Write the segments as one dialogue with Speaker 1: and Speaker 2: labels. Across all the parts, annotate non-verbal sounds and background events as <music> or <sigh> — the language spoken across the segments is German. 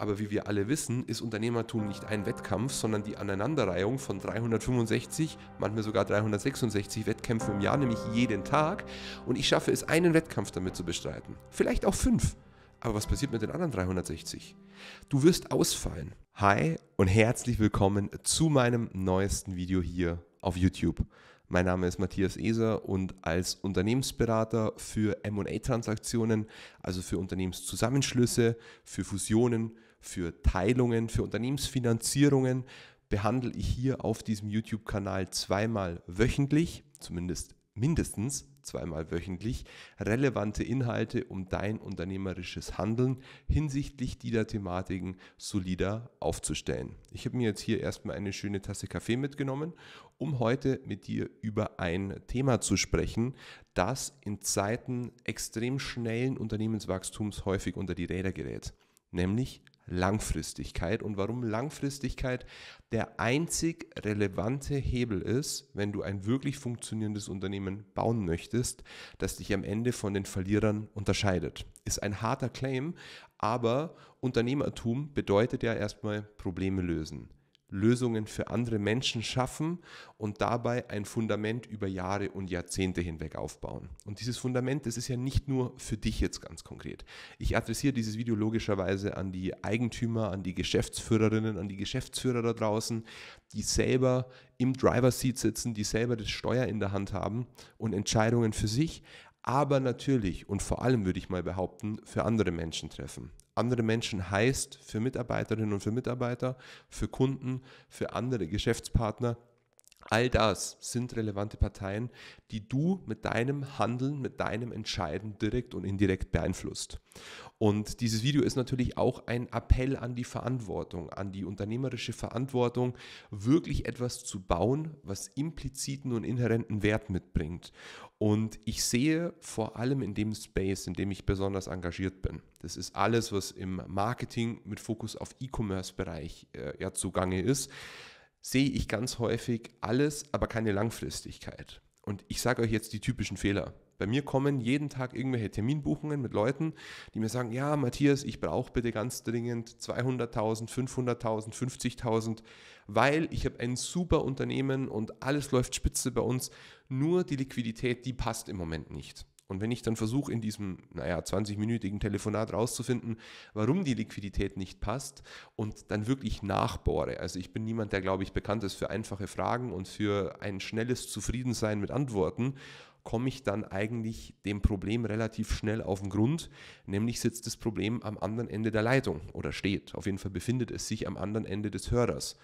Speaker 1: Aber wie wir alle wissen, ist Unternehmertum nicht ein Wettkampf, sondern die Aneinanderreihung von 365, manchmal sogar 366 Wettkämpfen im Jahr, nämlich jeden Tag. Und ich schaffe es, einen Wettkampf damit zu bestreiten. Vielleicht auch fünf. Aber was passiert mit den anderen 360? Du wirst ausfallen. Hi und herzlich willkommen zu meinem neuesten Video hier auf YouTube. Mein Name ist Matthias Eser und als Unternehmensberater für MA-Transaktionen, also für Unternehmenszusammenschlüsse, für Fusionen, für Teilungen, für Unternehmensfinanzierungen behandle ich hier auf diesem YouTube-Kanal zweimal wöchentlich, zumindest mindestens zweimal wöchentlich, relevante Inhalte, um dein unternehmerisches Handeln hinsichtlich dieser Thematiken solider aufzustellen. Ich habe mir jetzt hier erstmal eine schöne Tasse Kaffee mitgenommen, um heute mit dir über ein Thema zu sprechen, das in Zeiten extrem schnellen Unternehmenswachstums häufig unter die Räder gerät, nämlich Langfristigkeit und warum Langfristigkeit der einzig relevante Hebel ist, wenn du ein wirklich funktionierendes Unternehmen bauen möchtest, das dich am Ende von den Verlierern unterscheidet. Ist ein harter Claim, aber Unternehmertum bedeutet ja erstmal Probleme lösen. Lösungen für andere Menschen schaffen und dabei ein Fundament über Jahre und Jahrzehnte hinweg aufbauen. Und dieses Fundament, das ist ja nicht nur für dich jetzt ganz konkret. Ich adressiere dieses Video logischerweise an die Eigentümer, an die Geschäftsführerinnen, an die Geschäftsführer da draußen, die selber im Driver Seat sitzen, die selber das Steuer in der Hand haben und Entscheidungen für sich, aber natürlich und vor allem würde ich mal behaupten, für andere Menschen treffen. Andere Menschen heißt für Mitarbeiterinnen und für Mitarbeiter, für Kunden, für andere Geschäftspartner All das sind relevante Parteien, die du mit deinem Handeln, mit deinem Entscheiden direkt und indirekt beeinflusst. Und dieses Video ist natürlich auch ein Appell an die Verantwortung, an die unternehmerische Verantwortung, wirklich etwas zu bauen, was impliziten und inhärenten Wert mitbringt. Und ich sehe vor allem in dem Space, in dem ich besonders engagiert bin, das ist alles, was im Marketing mit Fokus auf E-Commerce-Bereich äh, ja, zugange ist, sehe ich ganz häufig alles, aber keine Langfristigkeit. Und ich sage euch jetzt die typischen Fehler. Bei mir kommen jeden Tag irgendwelche Terminbuchungen mit Leuten, die mir sagen, ja, Matthias, ich brauche bitte ganz dringend 200.000, 500.000, 50.000, weil ich habe ein super Unternehmen und alles läuft spitze bei uns, nur die Liquidität, die passt im Moment nicht. Und wenn ich dann versuche, in diesem, naja, 20-minütigen Telefonat rauszufinden, warum die Liquidität nicht passt und dann wirklich nachbohre. Also ich bin niemand, der, glaube ich, bekannt ist für einfache Fragen und für ein schnelles Zufriedensein mit Antworten, komme ich dann eigentlich dem Problem relativ schnell auf den Grund. Nämlich sitzt das Problem am anderen Ende der Leitung oder steht. Auf jeden Fall befindet es sich am anderen Ende des Hörers.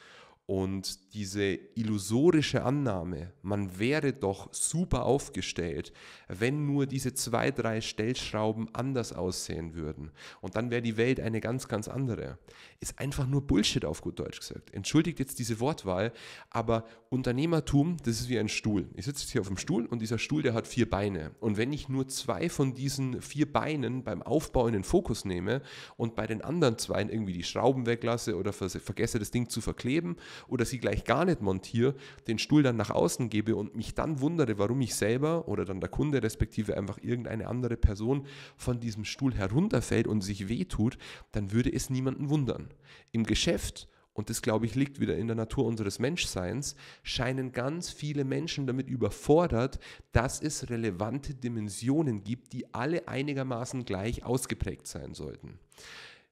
Speaker 1: Und diese illusorische Annahme, man wäre doch super aufgestellt, wenn nur diese zwei, drei Stellschrauben anders aussehen würden. Und dann wäre die Welt eine ganz, ganz andere. Ist einfach nur Bullshit auf gut Deutsch gesagt. Entschuldigt jetzt diese Wortwahl, aber Unternehmertum, das ist wie ein Stuhl. Ich sitze jetzt hier auf dem Stuhl und dieser Stuhl, der hat vier Beine. Und wenn ich nur zwei von diesen vier Beinen beim Aufbau in den Fokus nehme und bei den anderen zwei irgendwie die Schrauben weglasse oder vergesse das Ding zu verkleben, oder sie gleich gar nicht montiere, den Stuhl dann nach außen gebe und mich dann wundere, warum ich selber oder dann der Kunde respektive einfach irgendeine andere Person von diesem Stuhl herunterfällt und sich wehtut, dann würde es niemanden wundern. Im Geschäft und das, glaube ich, liegt wieder in der Natur unseres Menschseins, scheinen ganz viele Menschen damit überfordert, dass es relevante Dimensionen gibt, die alle einigermaßen gleich ausgeprägt sein sollten.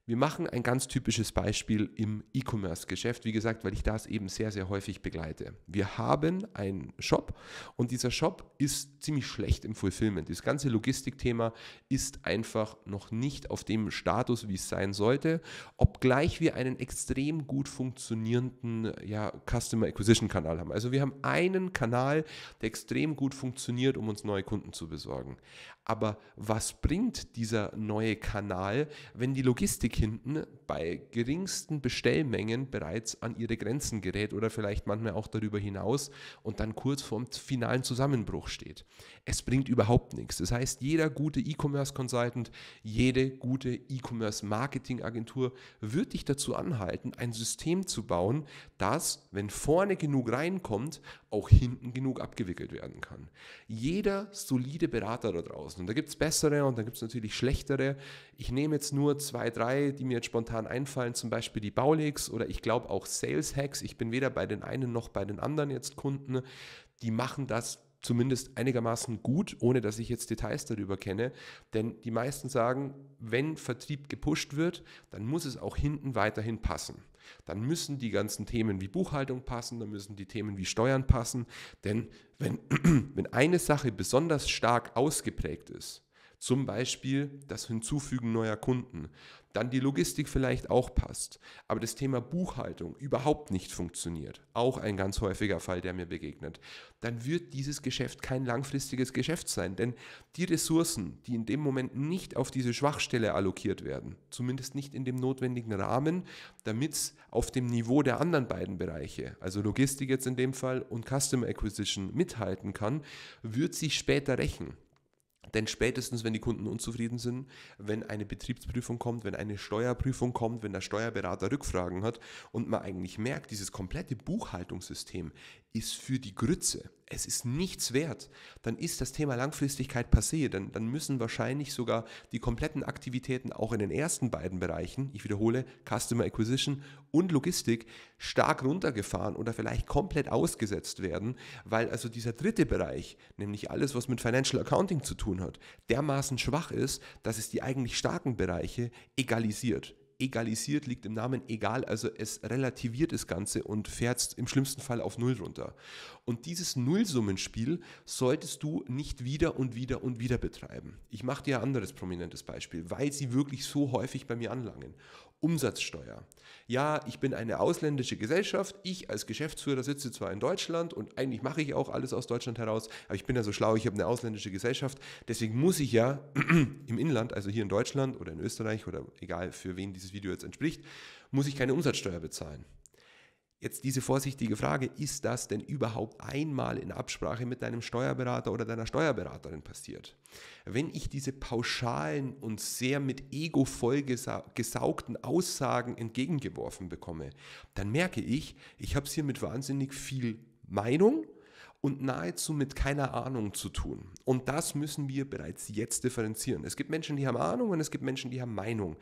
Speaker 1: Wir machen ein ganz typisches Beispiel im E-Commerce-Geschäft, wie gesagt, weil ich das eben sehr, sehr häufig begleite. Wir haben einen Shop und dieser Shop ist ziemlich schlecht im Fulfillment. Das ganze Logistikthema ist einfach noch nicht auf dem Status, wie es sein sollte, obgleich wir einen extrem gut funktionierenden ja, Customer Acquisition-Kanal haben. Also wir haben einen Kanal, der extrem gut funktioniert, um uns neue Kunden zu besorgen. Aber was bringt dieser neue Kanal, wenn die Logistik hinten bei geringsten Bestellmengen bereits an ihre Grenzen gerät oder vielleicht manchmal auch darüber hinaus und dann kurz vorm finalen Zusammenbruch steht. Es bringt überhaupt nichts. Das heißt, jeder gute E-Commerce Consultant, jede gute E-Commerce Marketing Agentur wird dich dazu anhalten, ein System zu bauen, das, wenn vorne genug reinkommt, auch hinten genug abgewickelt werden kann. Jeder solide Berater da draußen, und da gibt es bessere und da gibt es natürlich schlechtere. Ich nehme jetzt nur zwei, drei, die mir jetzt spontan einfallen, zum Beispiel die Baulix oder ich glaube auch Sales Hacks. Ich bin weder bei den einen noch bei den anderen jetzt Kunden. Die machen das zumindest einigermaßen gut, ohne dass ich jetzt Details darüber kenne. Denn die meisten sagen, wenn Vertrieb gepusht wird, dann muss es auch hinten weiterhin passen. Dann müssen die ganzen Themen wie Buchhaltung passen, dann müssen die Themen wie Steuern passen. Denn wenn, <clears throat> wenn eine Sache besonders stark ausgeprägt ist, zum Beispiel das Hinzufügen neuer Kunden. Dann die Logistik vielleicht auch passt, aber das Thema Buchhaltung überhaupt nicht funktioniert. Auch ein ganz häufiger Fall, der mir begegnet. Dann wird dieses Geschäft kein langfristiges Geschäft sein, denn die Ressourcen, die in dem Moment nicht auf diese Schwachstelle allokiert werden, zumindest nicht in dem notwendigen Rahmen, damit es auf dem Niveau der anderen beiden Bereiche, also Logistik jetzt in dem Fall und Customer Acquisition, mithalten kann, wird sich später rächen. Denn spätestens, wenn die Kunden unzufrieden sind, wenn eine Betriebsprüfung kommt, wenn eine Steuerprüfung kommt, wenn der Steuerberater Rückfragen hat und man eigentlich merkt, dieses komplette Buchhaltungssystem ist für die Grütze es ist nichts wert, dann ist das Thema Langfristigkeit passé. Dann, dann müssen wahrscheinlich sogar die kompletten Aktivitäten auch in den ersten beiden Bereichen, ich wiederhole, Customer Acquisition und Logistik, stark runtergefahren oder vielleicht komplett ausgesetzt werden, weil also dieser dritte Bereich, nämlich alles, was mit Financial Accounting zu tun hat, dermaßen schwach ist, dass es die eigentlich starken Bereiche egalisiert egalisiert liegt im Namen egal, also es relativiert das Ganze und fährt im schlimmsten Fall auf Null runter. Und dieses Nullsummenspiel solltest du nicht wieder und wieder und wieder betreiben. Ich mache dir ein anderes prominentes Beispiel, weil sie wirklich so häufig bei mir anlangen. Umsatzsteuer. Ja, ich bin eine ausländische Gesellschaft. Ich als Geschäftsführer sitze zwar in Deutschland und eigentlich mache ich auch alles aus Deutschland heraus, aber ich bin ja so schlau, ich habe eine ausländische Gesellschaft. Deswegen muss ich ja <clears throat> im Inland, also hier in Deutschland oder in Österreich oder egal für wen dieses Video jetzt entspricht, muss ich keine Umsatzsteuer bezahlen. Jetzt diese vorsichtige Frage, ist das denn überhaupt einmal in Absprache mit deinem Steuerberater oder deiner Steuerberaterin passiert? Wenn ich diese pauschalen und sehr mit Ego vollgesaugten Aussagen entgegengeworfen bekomme, dann merke ich, ich habe es hier mit wahnsinnig viel Meinung und nahezu mit keiner Ahnung zu tun. Und das müssen wir bereits jetzt differenzieren. Es gibt Menschen, die haben Ahnung und es gibt Menschen, die haben Meinung.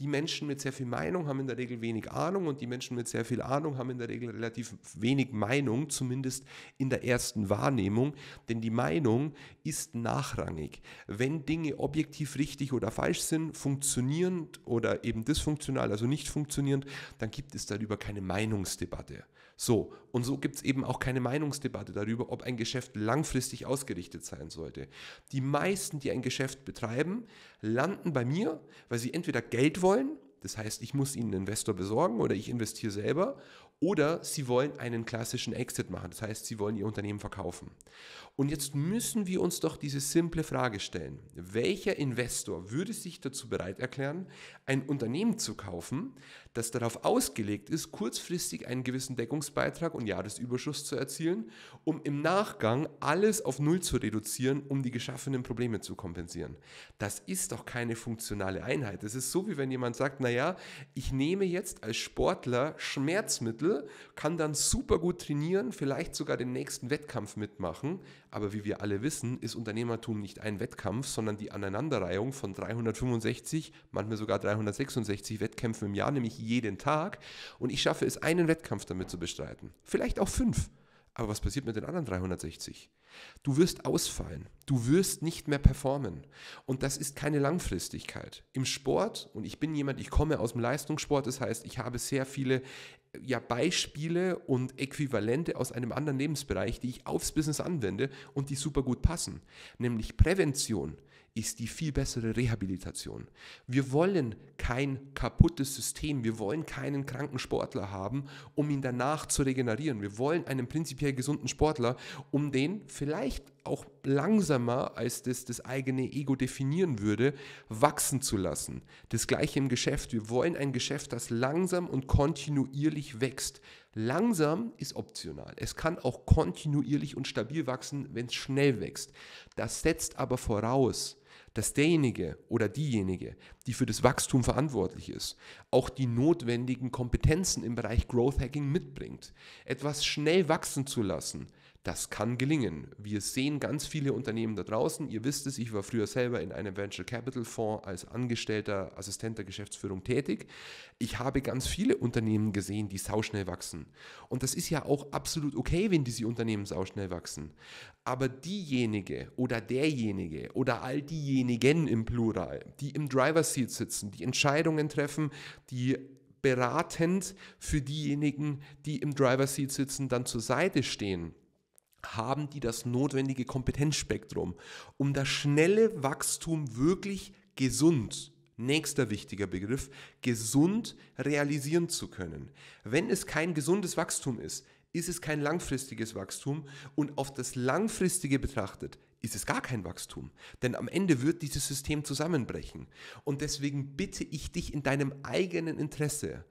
Speaker 1: Die Menschen mit sehr viel Meinung haben in der Regel wenig Ahnung und die Menschen mit sehr viel Ahnung haben in der Regel relativ wenig Meinung, zumindest in der ersten Wahrnehmung, denn die Meinung ist nachrangig. Wenn Dinge objektiv richtig oder falsch sind, funktionierend oder eben dysfunktional, also nicht funktionierend, dann gibt es darüber keine Meinungsdebatte. So, und so gibt es eben auch keine Meinungsdebatte darüber, ob ein Geschäft langfristig ausgerichtet sein sollte. Die meisten, die ein Geschäft betreiben, landen bei mir, weil sie entweder Geld wollen, das heißt, ich muss ihnen einen Investor besorgen oder ich investiere selber, oder sie wollen einen klassischen Exit machen, das heißt, sie wollen ihr Unternehmen verkaufen. Und jetzt müssen wir uns doch diese simple Frage stellen, welcher Investor würde sich dazu bereit erklären, ein Unternehmen zu kaufen, das darauf ausgelegt ist, kurzfristig einen gewissen Deckungsbeitrag und Jahresüberschuss zu erzielen, um im Nachgang alles auf Null zu reduzieren, um die geschaffenen Probleme zu kompensieren. Das ist doch keine funktionale Einheit. Es ist so, wie wenn jemand sagt, naja, ich nehme jetzt als Sportler Schmerzmittel, kann dann super gut trainieren, vielleicht sogar den nächsten Wettkampf mitmachen, aber wie wir alle wissen, ist Unternehmertum nicht ein Wettkampf, sondern die Aneinanderreihung von 365, manchmal sogar 366 Wettkämpfen im Jahr, nämlich jeden Tag. Und ich schaffe es, einen Wettkampf damit zu bestreiten. Vielleicht auch fünf. Aber was passiert mit den anderen 360? Du wirst ausfallen. Du wirst nicht mehr performen. Und das ist keine Langfristigkeit. Im Sport, und ich bin jemand, ich komme aus dem Leistungssport, das heißt, ich habe sehr viele ja, Beispiele und Äquivalente aus einem anderen Lebensbereich, die ich aufs Business anwende und die super gut passen. Nämlich Prävention ist die viel bessere Rehabilitation. Wir wollen kein kaputtes System, wir wollen keinen kranken Sportler haben, um ihn danach zu regenerieren. Wir wollen einen prinzipiell gesunden Sportler, um den vielleicht auch langsamer, als das das eigene Ego definieren würde, wachsen zu lassen. Das gleiche im Geschäft. Wir wollen ein Geschäft, das langsam und kontinuierlich wächst. Langsam ist optional. Es kann auch kontinuierlich und stabil wachsen, wenn es schnell wächst. Das setzt aber voraus, dass derjenige oder diejenige, die für das Wachstum verantwortlich ist, auch die notwendigen Kompetenzen im Bereich Growth Hacking mitbringt. Etwas schnell wachsen zu lassen, das kann gelingen. Wir sehen ganz viele Unternehmen da draußen. Ihr wisst es, ich war früher selber in einem Venture Capital Fonds als Angestellter, Assistent der Geschäftsführung tätig. Ich habe ganz viele Unternehmen gesehen, die sauschnell wachsen. Und das ist ja auch absolut okay, wenn diese Unternehmen sauschnell wachsen. Aber diejenige oder derjenige oder all diejenigen im Plural, die im Driver Seat sitzen, die Entscheidungen treffen, die beratend für diejenigen, die im Driver Seat sitzen, dann zur Seite stehen haben die das notwendige Kompetenzspektrum, um das schnelle Wachstum wirklich gesund, nächster wichtiger Begriff, gesund realisieren zu können. Wenn es kein gesundes Wachstum ist, ist es kein langfristiges Wachstum und auf das langfristige betrachtet ist es gar kein Wachstum. Denn am Ende wird dieses System zusammenbrechen. Und deswegen bitte ich dich in deinem eigenen Interesse,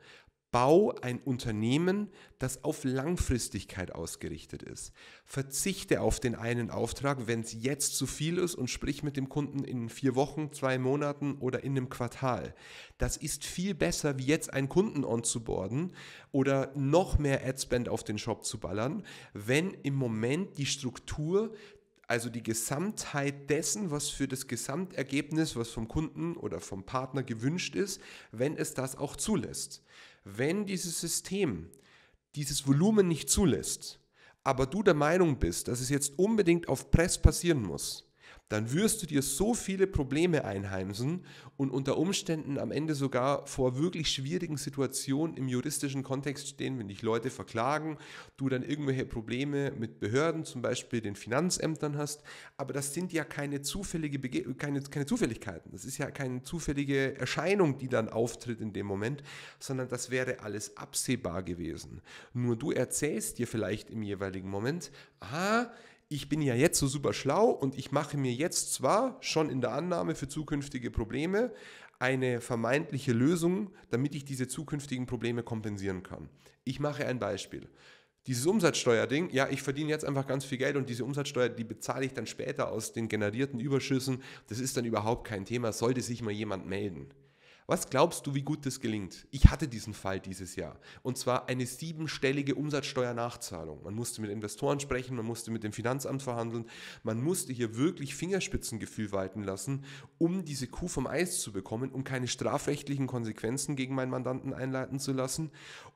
Speaker 1: Bau ein Unternehmen, das auf Langfristigkeit ausgerichtet ist. Verzichte auf den einen Auftrag, wenn es jetzt zu viel ist und sprich mit dem Kunden in vier Wochen, zwei Monaten oder in einem Quartal. Das ist viel besser, wie jetzt einen Kunden onzuborden oder noch mehr Adspend auf den Shop zu ballern, wenn im Moment die Struktur also die Gesamtheit dessen, was für das Gesamtergebnis, was vom Kunden oder vom Partner gewünscht ist, wenn es das auch zulässt. Wenn dieses System dieses Volumen nicht zulässt, aber du der Meinung bist, dass es jetzt unbedingt auf Press passieren muss, dann wirst du dir so viele Probleme einheimsen und unter Umständen am Ende sogar vor wirklich schwierigen Situationen im juristischen Kontext stehen, wenn dich Leute verklagen, du dann irgendwelche Probleme mit Behörden, zum Beispiel den Finanzämtern hast. Aber das sind ja keine, zufällige Bege keine, keine Zufälligkeiten. Das ist ja keine zufällige Erscheinung, die dann auftritt in dem Moment, sondern das wäre alles absehbar gewesen. Nur du erzählst dir vielleicht im jeweiligen Moment, aha, ich bin ja jetzt so super schlau und ich mache mir jetzt zwar schon in der Annahme für zukünftige Probleme eine vermeintliche Lösung, damit ich diese zukünftigen Probleme kompensieren kann. Ich mache ein Beispiel. Dieses Umsatzsteuerding, ja, ich verdiene jetzt einfach ganz viel Geld und diese Umsatzsteuer, die bezahle ich dann später aus den generierten Überschüssen. Das ist dann überhaupt kein Thema, sollte sich mal jemand melden. Was glaubst du, wie gut das gelingt? Ich hatte diesen Fall dieses Jahr. Und zwar eine siebenstellige Umsatzsteuernachzahlung. Man musste mit Investoren sprechen, man musste mit dem Finanzamt verhandeln, man musste hier wirklich Fingerspitzengefühl walten lassen, um diese Kuh vom Eis zu bekommen, um keine strafrechtlichen Konsequenzen gegen meinen Mandanten einleiten zu lassen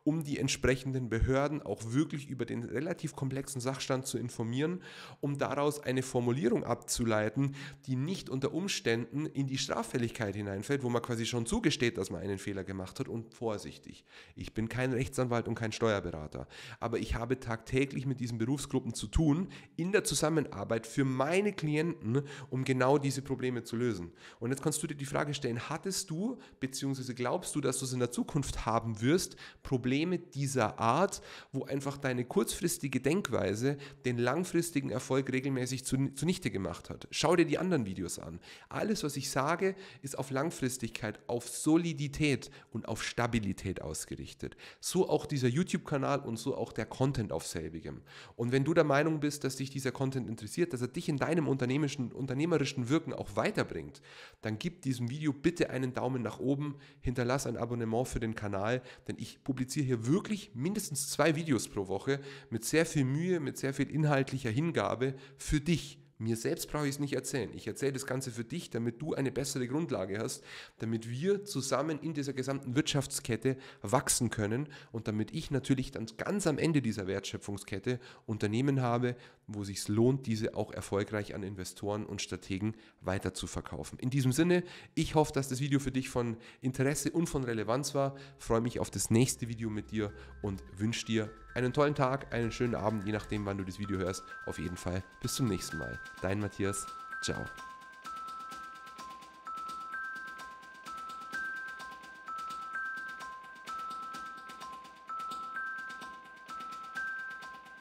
Speaker 1: um die entsprechenden Behörden auch wirklich über den relativ komplexen Sachstand zu informieren, um daraus eine Formulierung abzuleiten, die nicht unter Umständen in die Straffälligkeit hineinfällt, wo man quasi schon zugesteht, dass man einen Fehler gemacht hat und vorsichtig. Ich bin kein Rechtsanwalt und kein Steuerberater, aber ich habe tagtäglich mit diesen Berufsgruppen zu tun, in der Zusammenarbeit für meine Klienten, um genau diese Probleme zu lösen. Und jetzt kannst du dir die Frage stellen, hattest du, beziehungsweise glaubst du, dass du es in der Zukunft haben wirst, Probleme Probleme dieser Art, wo einfach deine kurzfristige Denkweise den langfristigen Erfolg regelmäßig zunichte gemacht hat. Schau dir die anderen Videos an. Alles, was ich sage, ist auf Langfristigkeit, auf Solidität und auf Stabilität ausgerichtet. So auch dieser YouTube-Kanal und so auch der Content auf selbigem. Und wenn du der Meinung bist, dass dich dieser Content interessiert, dass er dich in deinem unternehmerischen Wirken auch weiterbringt, dann gib diesem Video bitte einen Daumen nach oben, hinterlass ein Abonnement für den Kanal, denn ich publiziere hier wirklich mindestens zwei Videos pro Woche mit sehr viel Mühe, mit sehr viel inhaltlicher Hingabe für dich. Mir selbst brauche ich es nicht erzählen. Ich erzähle das Ganze für dich, damit du eine bessere Grundlage hast, damit wir zusammen in dieser gesamten Wirtschaftskette wachsen können und damit ich natürlich dann ganz am Ende dieser Wertschöpfungskette Unternehmen habe, wo sich lohnt, diese auch erfolgreich an Investoren und Strategen weiterzuverkaufen. In diesem Sinne, ich hoffe, dass das Video für dich von Interesse und von Relevanz war. freue mich auf das nächste Video mit dir und wünsche dir einen tollen Tag, einen schönen Abend, je nachdem, wann du das Video hörst. Auf jeden Fall bis zum nächsten Mal. Dein Matthias. Ciao.